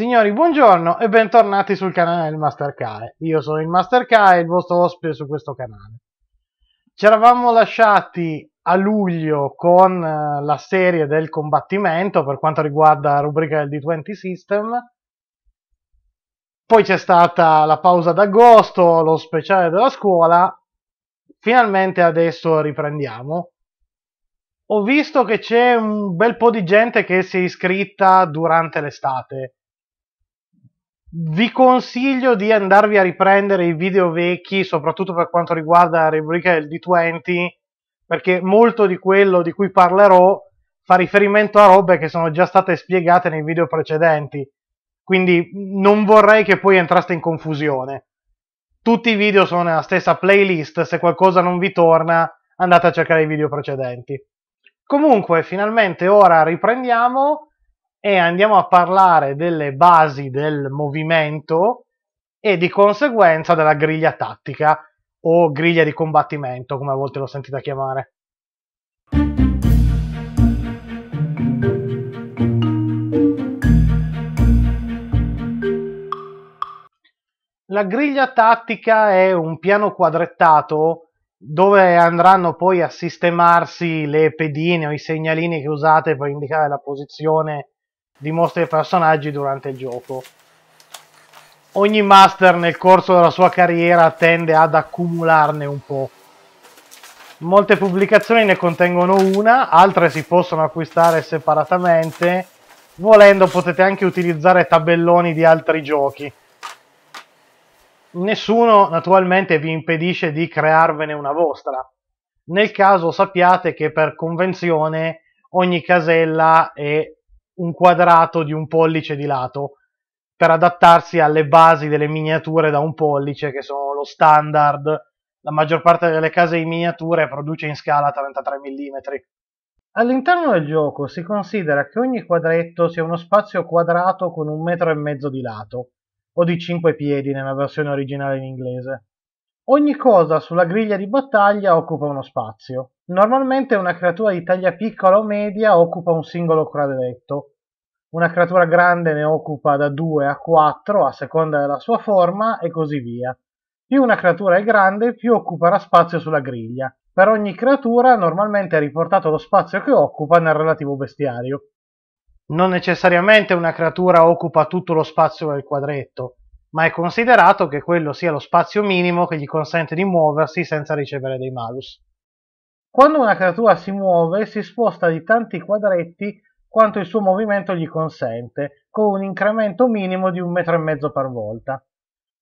Signori, buongiorno e bentornati sul canale del Master Kai. Io sono il Master Kai, il vostro ospite su questo canale. Ci eravamo lasciati a luglio con eh, la serie del combattimento per quanto riguarda la rubrica del D20 System. Poi c'è stata la pausa d'agosto, lo speciale della scuola. Finalmente adesso riprendiamo ho visto che c'è un bel po' di gente che si è iscritta durante l'estate. Vi consiglio di andarvi a riprendere i video vecchi, soprattutto per quanto riguarda la rubrica del D20, perché molto di quello di cui parlerò fa riferimento a robe che sono già state spiegate nei video precedenti. Quindi non vorrei che poi entraste in confusione. Tutti i video sono nella stessa playlist, se qualcosa non vi torna andate a cercare i video precedenti. Comunque, finalmente ora riprendiamo e andiamo a parlare delle basi del movimento e di conseguenza della griglia tattica o griglia di combattimento, come a volte l'ho sentita chiamare. La griglia tattica è un piano quadrettato dove andranno poi a sistemarsi le pedine o i segnalini che usate per indicare la posizione di mostri e personaggi durante il gioco. Ogni master nel corso della sua carriera tende ad accumularne un po'. Molte pubblicazioni ne contengono una, altre si possono acquistare separatamente. Volendo potete anche utilizzare tabelloni di altri giochi. Nessuno naturalmente vi impedisce di crearvene una vostra. Nel caso sappiate che per convenzione ogni casella è un quadrato di un pollice di lato per adattarsi alle basi delle miniature da un pollice che sono lo standard. La maggior parte delle case di miniature produce in scala 33 mm. All'interno del gioco si considera che ogni quadretto sia uno spazio quadrato con un metro e mezzo di lato, o di 5 piedi nella versione originale in inglese. Ogni cosa sulla griglia di battaglia occupa uno spazio. Normalmente una creatura di taglia piccola o media occupa un singolo quadretto. Una creatura grande ne occupa da 2 a 4 a seconda della sua forma e così via. Più una creatura è grande, più occuperà spazio sulla griglia. Per ogni creatura normalmente è riportato lo spazio che occupa nel relativo bestiario. Non necessariamente una creatura occupa tutto lo spazio del quadretto ma è considerato che quello sia lo spazio minimo che gli consente di muoversi senza ricevere dei malus. Quando una creatura si muove si sposta di tanti quadretti quanto il suo movimento gli consente, con un incremento minimo di un metro e mezzo per volta.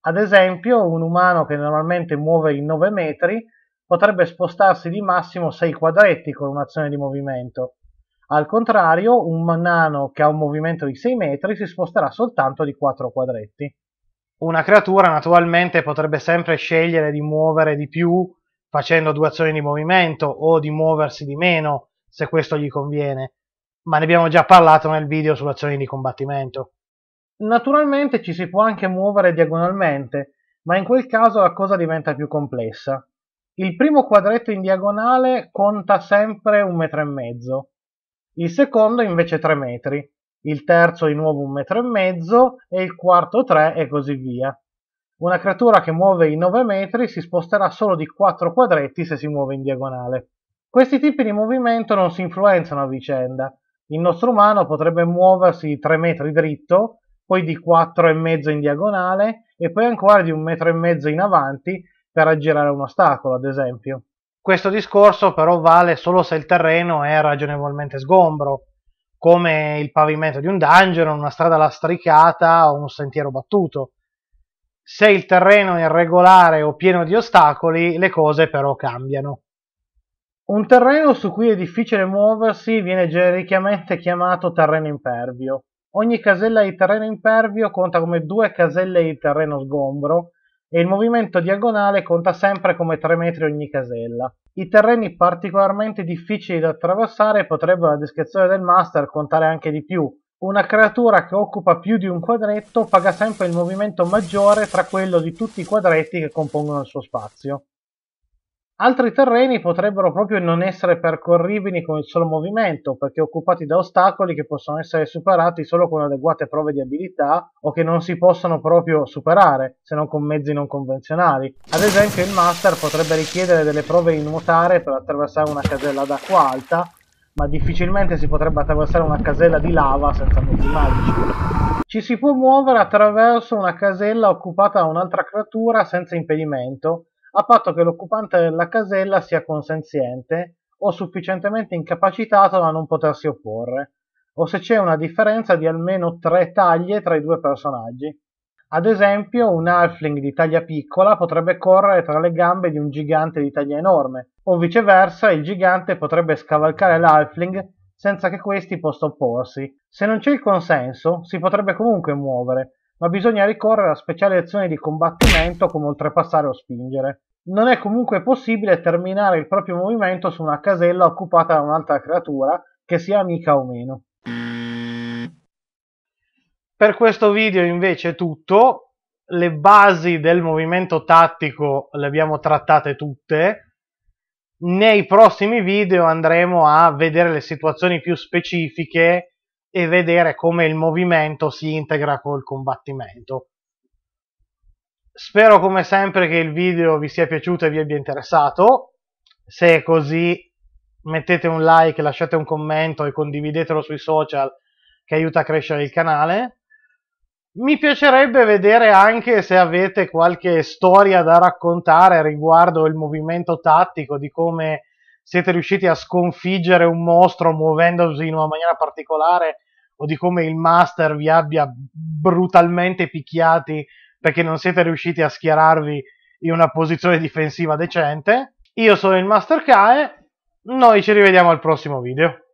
Ad esempio, un umano che normalmente muove in 9 metri potrebbe spostarsi di massimo 6 quadretti con un'azione di movimento. Al contrario, un nano che ha un movimento di 6 metri si sposterà soltanto di 4 quadretti una creatura naturalmente potrebbe sempre scegliere di muovere di più facendo due azioni di movimento o di muoversi di meno se questo gli conviene, ma ne abbiamo già parlato nel video sulle azioni di combattimento. Naturalmente ci si può anche muovere diagonalmente, ma in quel caso la cosa diventa più complessa. Il primo quadretto in diagonale conta sempre un metro e mezzo, il secondo invece tre metri, il terzo di nuovo un metro e mezzo e il quarto 3 e così via. Una creatura che muove i 9 metri si sposterà solo di 4 quadretti se si muove in diagonale. Questi tipi di movimento non si influenzano a vicenda. Il nostro umano potrebbe muoversi 3 metri dritto, poi di e mezzo in diagonale e poi ancora di un metro e mezzo in avanti per aggirare un ostacolo, ad esempio. Questo discorso però vale solo se il terreno è ragionevolmente sgombro, come il pavimento di un dungeon, una strada lastricata o un sentiero battuto. Se il terreno è irregolare o pieno di ostacoli, le cose però cambiano. Un terreno su cui è difficile muoversi viene genericamente chiamato terreno impervio. Ogni casella di terreno impervio conta come due caselle di terreno sgombro e il movimento diagonale conta sempre come 3 metri ogni casella. I terreni particolarmente difficili da attraversare potrebbero, a descrizione del master, contare anche di più. Una creatura che occupa più di un quadretto paga sempre il movimento maggiore tra quello di tutti i quadretti che compongono il suo spazio. Altri terreni potrebbero proprio non essere percorribili con il solo movimento, perché occupati da ostacoli che possono essere superati solo con adeguate prove di abilità o che non si possono proprio superare, se non con mezzi non convenzionali. Ad esempio il Master potrebbe richiedere delle prove in nuotare per attraversare una casella d'acqua alta, ma difficilmente si potrebbe attraversare una casella di lava senza mezzi magici ci si può muovere attraverso una casella occupata da un'altra creatura senza impedimento a patto che l'occupante della casella sia consenziente o sufficientemente incapacitato da non potersi opporre, o se c'è una differenza di almeno tre taglie tra i due personaggi. Ad esempio, un halfling di taglia piccola potrebbe correre tra le gambe di un gigante di taglia enorme, o viceversa il gigante potrebbe scavalcare l'halfling senza che questi possa opporsi. Se non c'è il consenso, si potrebbe comunque muovere, ma bisogna ricorrere a speciali azioni di combattimento come oltrepassare o spingere. Non è comunque possibile terminare il proprio movimento su una casella occupata da un'altra creatura, che sia amica o meno. Per questo video invece è tutto, le basi del movimento tattico le abbiamo trattate tutte, nei prossimi video andremo a vedere le situazioni più specifiche e vedere come il movimento si integra col combattimento. Spero come sempre che il video vi sia piaciuto e vi abbia interessato. Se è così mettete un like, lasciate un commento e condividetelo sui social che aiuta a crescere il canale. Mi piacerebbe vedere anche se avete qualche storia da raccontare riguardo il movimento tattico, di come siete riusciti a sconfiggere un mostro muovendosi in una maniera particolare o di come il master vi abbia brutalmente picchiati perché non siete riusciti a schierarvi in una posizione difensiva decente. Io sono il Master Kae, noi ci rivediamo al prossimo video.